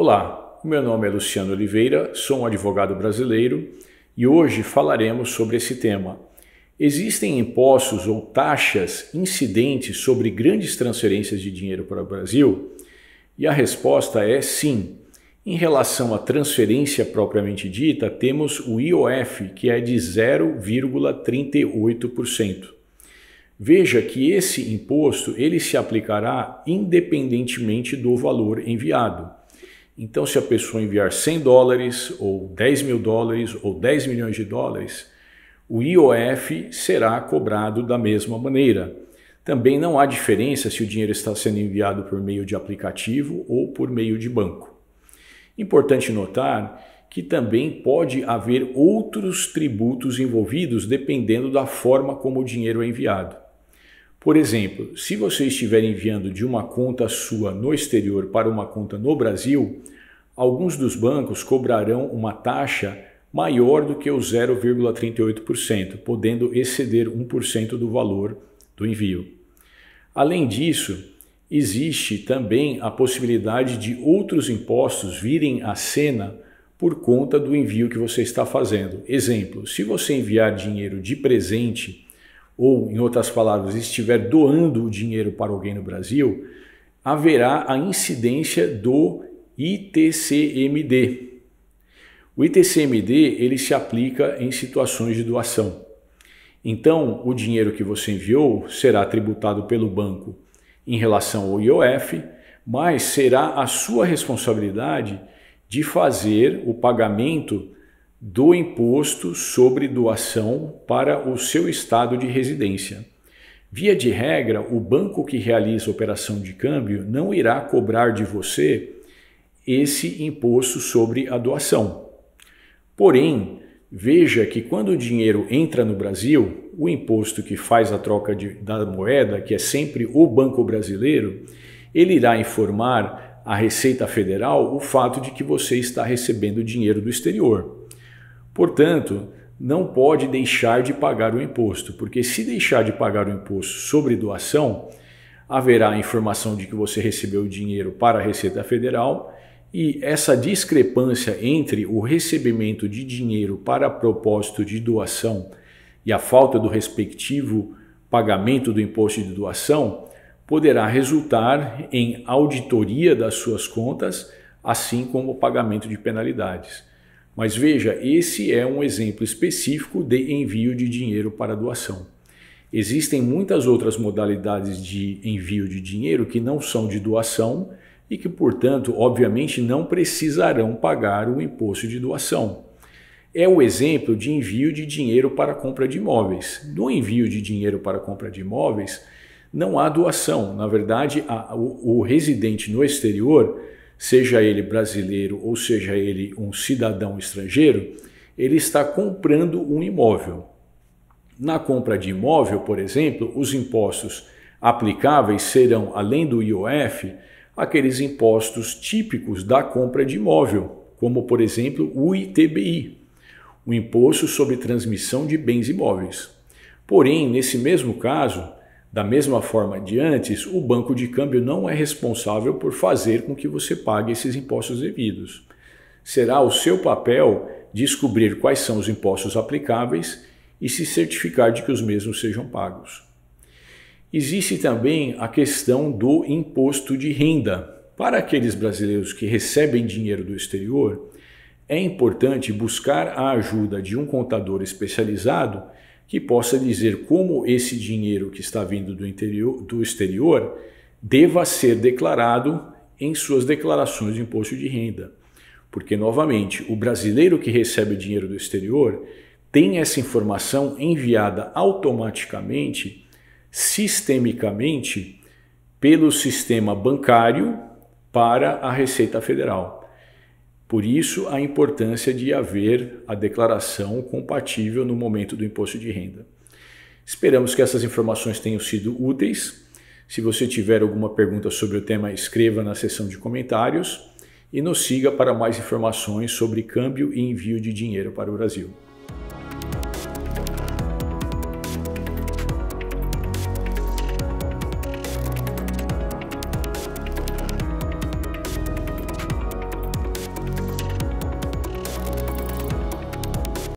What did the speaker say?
Olá, meu nome é Luciano Oliveira, sou um advogado brasileiro e hoje falaremos sobre esse tema. Existem impostos ou taxas incidentes sobre grandes transferências de dinheiro para o Brasil? E a resposta é sim. Em relação à transferência propriamente dita, temos o IOF, que é de 0,38%. Veja que esse imposto ele se aplicará independentemente do valor enviado. Então, se a pessoa enviar 100 dólares, ou 10 mil dólares, ou 10 milhões de dólares, o IOF será cobrado da mesma maneira. Também não há diferença se o dinheiro está sendo enviado por meio de aplicativo ou por meio de banco. Importante notar que também pode haver outros tributos envolvidos dependendo da forma como o dinheiro é enviado. Por exemplo, se você estiver enviando de uma conta sua no exterior para uma conta no Brasil, alguns dos bancos cobrarão uma taxa maior do que o 0,38%, podendo exceder 1% do valor do envio. Além disso, existe também a possibilidade de outros impostos virem à cena por conta do envio que você está fazendo. Exemplo, se você enviar dinheiro de presente, ou em outras palavras, estiver doando o dinheiro para alguém no Brasil, haverá a incidência do ITCMD. O ITCMD ele se aplica em situações de doação. Então, o dinheiro que você enviou será tributado pelo banco em relação ao IOF, mas será a sua responsabilidade de fazer o pagamento do imposto sobre doação para o seu estado de residência. Via de regra, o banco que realiza a operação de câmbio não irá cobrar de você esse imposto sobre a doação. Porém, veja que quando o dinheiro entra no Brasil, o imposto que faz a troca de, da moeda, que é sempre o Banco Brasileiro, ele irá informar à Receita Federal o fato de que você está recebendo dinheiro do exterior. Portanto, não pode deixar de pagar o imposto, porque se deixar de pagar o imposto sobre doação, haverá a informação de que você recebeu dinheiro para a Receita Federal e essa discrepância entre o recebimento de dinheiro para propósito de doação e a falta do respectivo pagamento do imposto de doação poderá resultar em auditoria das suas contas, assim como o pagamento de penalidades. Mas veja, esse é um exemplo específico de envio de dinheiro para doação. Existem muitas outras modalidades de envio de dinheiro que não são de doação e que, portanto, obviamente não precisarão pagar o imposto de doação. É o exemplo de envio de dinheiro para compra de imóveis. No envio de dinheiro para compra de imóveis, não há doação. Na verdade, a, o, o residente no exterior, seja ele brasileiro ou seja ele um cidadão estrangeiro, ele está comprando um imóvel. Na compra de imóvel, por exemplo, os impostos aplicáveis serão, além do IOF, aqueles impostos típicos da compra de imóvel, como por exemplo o ITBI, o Imposto sobre Transmissão de Bens Imóveis. Porém, nesse mesmo caso, da mesma forma de antes, o banco de câmbio não é responsável por fazer com que você pague esses impostos devidos. Será o seu papel descobrir quais são os impostos aplicáveis e se certificar de que os mesmos sejam pagos. Existe também a questão do imposto de renda. Para aqueles brasileiros que recebem dinheiro do exterior, é importante buscar a ajuda de um contador especializado que possa dizer como esse dinheiro que está vindo do, interior, do exterior deva ser declarado em suas declarações de imposto de renda. Porque, novamente, o brasileiro que recebe dinheiro do exterior tem essa informação enviada automaticamente sistemicamente pelo sistema bancário para a Receita Federal. Por isso, a importância de haver a declaração compatível no momento do imposto de renda. Esperamos que essas informações tenham sido úteis. Se você tiver alguma pergunta sobre o tema, escreva na seção de comentários e nos siga para mais informações sobre câmbio e envio de dinheiro para o Brasil.